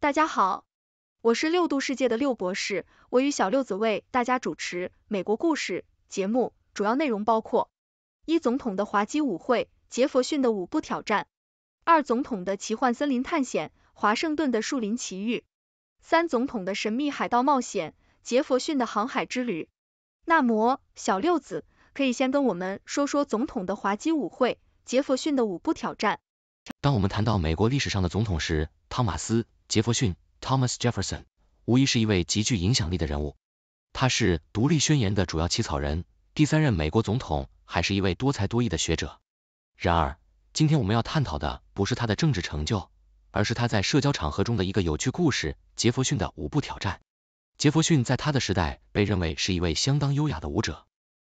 大家好，我是六度世界的六博士，我与小六子为大家主持美国故事节目，主要内容包括：一、总统的滑稽舞会，杰佛逊的舞步挑战；二、总统的奇幻森林探险，华盛顿的树林奇遇；三、总统的神秘海盗冒险，杰佛逊的航海之旅。那么，小六子可以先跟我们说说总统的滑稽舞会，杰佛逊的舞步挑战。当我们谈到美国历史上的总统时，汤马斯。杰弗逊 （Thomas Jefferson） 无疑是一位极具影响力的人物，他是《独立宣言》的主要起草人，第三任美国总统，还是一位多才多艺的学者。然而，今天我们要探讨的不是他的政治成就，而是他在社交场合中的一个有趣故事——杰弗逊的舞步挑战。杰弗逊在他的时代被认为是一位相当优雅的舞者，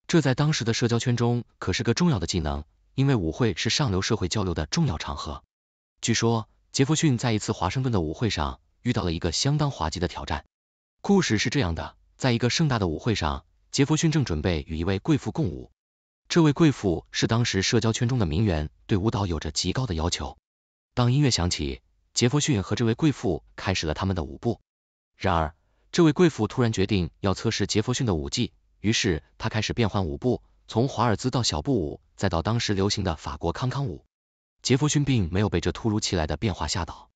这在当时的社交圈中可是个重要的技能，因为舞会是上流社会交流的重要场合。据说，杰弗逊在一次华盛顿的舞会上遇到了一个相当滑稽的挑战。故事是这样的：在一个盛大的舞会上，杰弗逊正准备与一位贵妇共舞。这位贵妇是当时社交圈中的名媛，对舞蹈有着极高的要求。当音乐响起，杰弗逊和这位贵妇开始了他们的舞步。然而，这位贵妇突然决定要测试杰弗逊的舞技，于是他开始变换舞步，从华尔兹到小步舞，再到当时流行的法国康康舞。杰弗逊并没有被这突如其来的变化吓倒，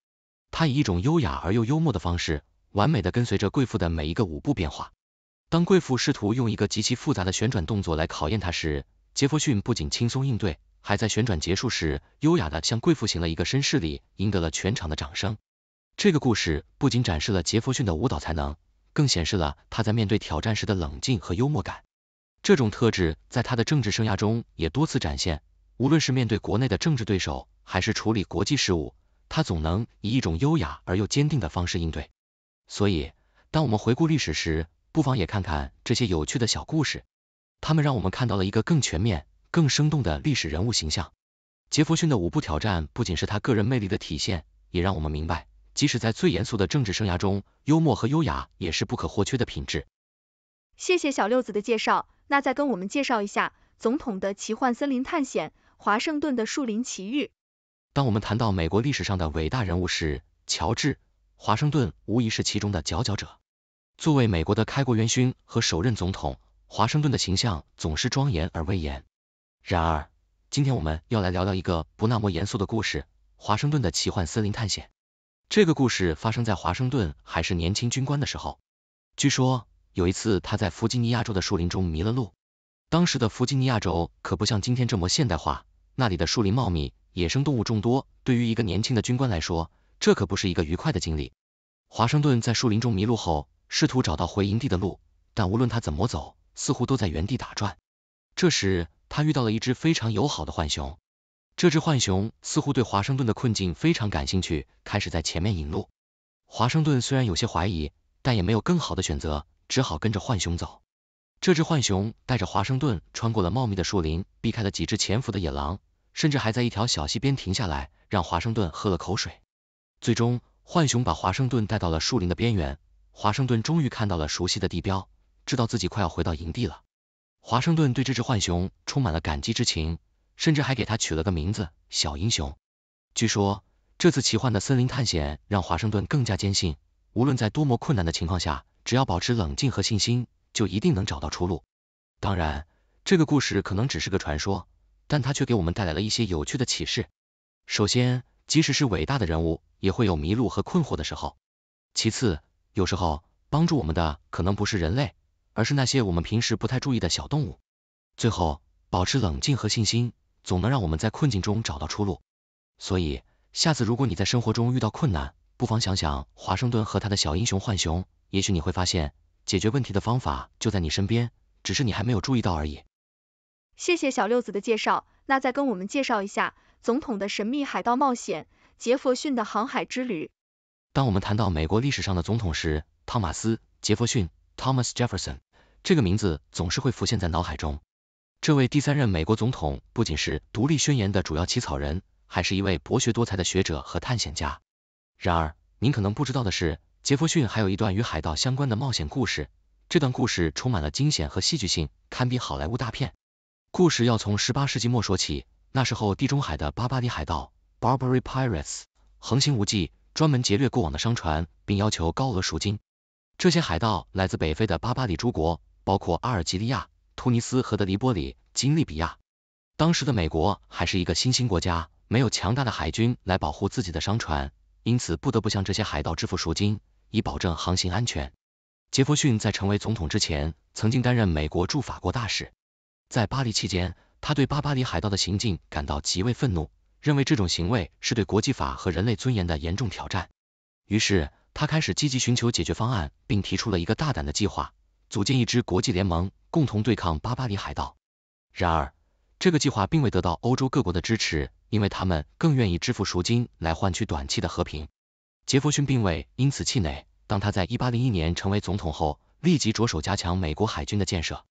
他以一种优雅而又幽默的方式，完美的跟随着贵妇的每一个舞步变化。当贵妇试图用一个极其复杂的旋转动作来考验他时，杰弗逊不仅轻松应对，还在旋转结束时优雅的向贵妇行了一个绅士礼，赢得了全场的掌声。这个故事不仅展示了杰弗逊的舞蹈才能，更显示了他在面对挑战时的冷静和幽默感。这种特质在他的政治生涯中也多次展现。无论是面对国内的政治对手，还是处理国际事务，他总能以一种优雅而又坚定的方式应对。所以，当我们回顾历史时，不妨也看看这些有趣的小故事，他们让我们看到了一个更全面、更生动的历史人物形象。杰弗逊的五步挑战不仅是他个人魅力的体现，也让我们明白，即使在最严肃的政治生涯中，幽默和优雅也是不可或缺的品质。谢谢小六子的介绍，那再跟我们介绍一下总统的奇幻森林探险。华盛顿的树林奇遇。当我们谈到美国历史上的伟大人物时，乔治·华盛顿无疑是其中的佼佼者。作为美国的开国元勋和首任总统，华盛顿的形象总是庄严而威严。然而，今天我们要来聊聊一个不那么严肃的故事——华盛顿的奇幻森林探险。这个故事发生在华盛顿还是年轻军官的时候。据说有一次，他在弗吉尼亚州的树林中迷了路。当时的弗吉尼亚州可不像今天这么现代化，那里的树林茂密，野生动物众多。对于一个年轻的军官来说，这可不是一个愉快的经历。华盛顿在树林中迷路后，试图找到回营地的路，但无论他怎么走，似乎都在原地打转。这时，他遇到了一只非常友好的浣熊，这只浣熊似乎对华盛顿的困境非常感兴趣，开始在前面引路。华盛顿虽然有些怀疑，但也没有更好的选择，只好跟着浣熊走。这只浣熊带着华盛顿穿过了茂密的树林，避开了几只潜伏的野狼，甚至还在一条小溪边停下来，让华盛顿喝了口水。最终，浣熊把华盛顿带到了树林的边缘，华盛顿终于看到了熟悉的地标，知道自己快要回到营地了。华盛顿对这只浣熊充满了感激之情，甚至还给它取了个名字“小英雄”。据说，这次奇幻的森林探险让华盛顿更加坚信，无论在多么困难的情况下，只要保持冷静和信心。就一定能找到出路。当然，这个故事可能只是个传说，但它却给我们带来了一些有趣的启示。首先，即使是伟大的人物，也会有迷路和困惑的时候。其次，有时候帮助我们的可能不是人类，而是那些我们平时不太注意的小动物。最后，保持冷静和信心，总能让我们在困境中找到出路。所以，下次如果你在生活中遇到困难，不妨想想华盛顿和他的小英雄浣熊，也许你会发现。解决问题的方法就在你身边，只是你还没有注意到而已。谢谢小六子的介绍，那再跟我们介绍一下总统的神秘海盗冒险，杰佛逊的航海之旅。当我们谈到美国历史上的总统时，汤马斯·杰佛逊 （Thomas Jefferson） 这个名字总是会浮现在脑海中。这位第三任美国总统不仅是独立宣言的主要起草人，还是一位博学多才的学者和探险家。然而，您可能不知道的是，杰弗逊还有一段与海盗相关的冒险故事，这段故事充满了惊险和戏剧性，堪比好莱坞大片。故事要从十八世纪末说起，那时候地中海的巴巴里海盗 （Barbary Pirates） 横行无忌，专门劫掠过往的商船，并要求高额赎金。这些海盗来自北非的巴巴里诸国，包括阿尔及利亚、突尼斯和的黎波里、金利比亚。当时的美国还是一个新兴国家，没有强大的海军来保护自己的商船，因此不得不向这些海盗支付赎金。以保证航行安全。杰弗逊在成为总统之前，曾经担任美国驻法国大使。在巴黎期间，他对巴巴里海盗的行径感到极为愤怒，认为这种行为是对国际法和人类尊严的严重挑战。于是，他开始积极寻求解决方案，并提出了一个大胆的计划，组建一支国际联盟，共同对抗巴巴里海盗。然而，这个计划并未得到欧洲各国的支持，因为他们更愿意支付赎金来换取短期的和平。杰弗逊并未因此气馁。当他在一八零一年成为总统后，立即着手加强美国海军的建设。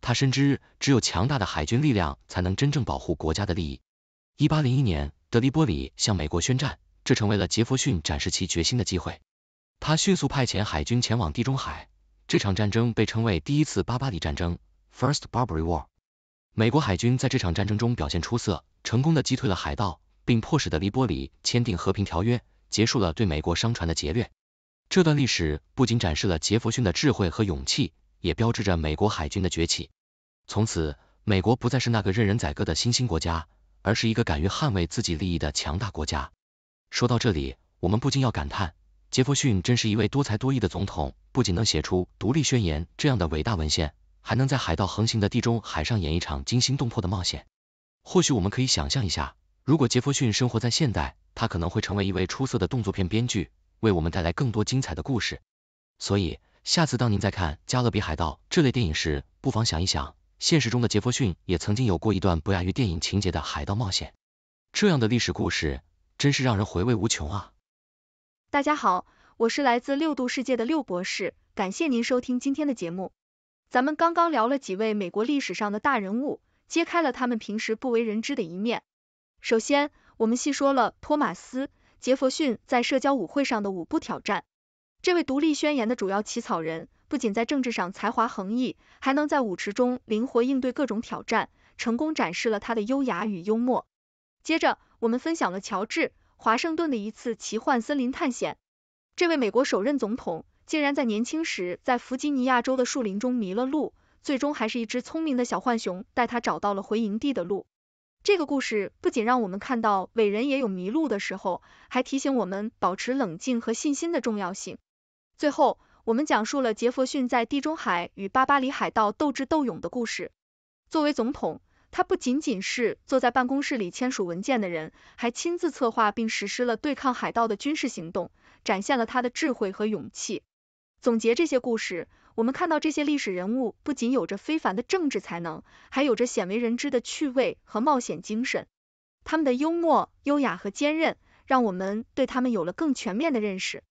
他深知，只有强大的海军力量才能真正保护国家的利益。一八零一年，德利波里向美国宣战，这成为了杰弗逊展示其决心的机会。他迅速派遣海军前往地中海。这场战争被称为第一次巴巴里战争 （First Barbary War）。美国海军在这场战争中表现出色，成功的击退了海盗，并迫使德利波里签订和平条约。结束了对美国商船的劫掠。这段历史不仅展示了杰弗逊的智慧和勇气，也标志着美国海军的崛起。从此，美国不再是那个任人宰割的新兴国家，而是一个敢于捍卫自己利益的强大国家。说到这里，我们不禁要感叹，杰弗逊真是一位多才多艺的总统，不仅能写出《独立宣言》这样的伟大文献，还能在海盗横行的地中海上演一场惊心动魄的冒险。或许我们可以想象一下。如果杰弗逊生活在现代，他可能会成为一位出色的动作片编剧，为我们带来更多精彩的故事。所以，下次当您在看《加勒比海盗》这类电影时，不妨想一想，现实中的杰弗逊也曾经有过一段不亚于电影情节的海盗冒险。这样的历史故事真是让人回味无穷啊！大家好，我是来自六度世界的六博士，感谢您收听今天的节目。咱们刚刚聊了几位美国历史上的大人物，揭开了他们平时不为人知的一面。首先，我们细说了托马斯·杰弗逊在社交舞会上的五步挑战。这位《独立宣言》的主要起草人，不仅在政治上才华横溢，还能在舞池中灵活应对各种挑战，成功展示了他的优雅与幽默。接着，我们分享了乔治·华盛顿的一次奇幻森林探险。这位美国首任总统，竟然在年轻时在弗吉尼亚州的树林中迷了路，最终还是一只聪明的小浣熊带他找到了回营地的路。这个故事不仅让我们看到伟人也有迷路的时候，还提醒我们保持冷静和信心的重要性。最后，我们讲述了杰弗逊在地中海与巴巴里海盗斗智斗勇的故事。作为总统，他不仅仅是坐在办公室里签署文件的人，还亲自策划并实施了对抗海盗的军事行动，展现了他的智慧和勇气。总结这些故事。我们看到这些历史人物不仅有着非凡的政治才能，还有着鲜为人知的趣味和冒险精神。他们的幽默、优雅和坚韧，让我们对他们有了更全面的认识。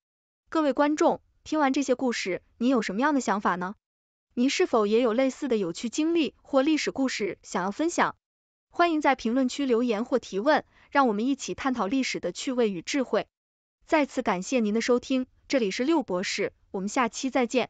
各位观众，听完这些故事，你有什么样的想法呢？您是否也有类似的有趣经历或历史故事想要分享？欢迎在评论区留言或提问，让我们一起探讨历史的趣味与智慧。再次感谢您的收听，这里是六博士，我们下期再见。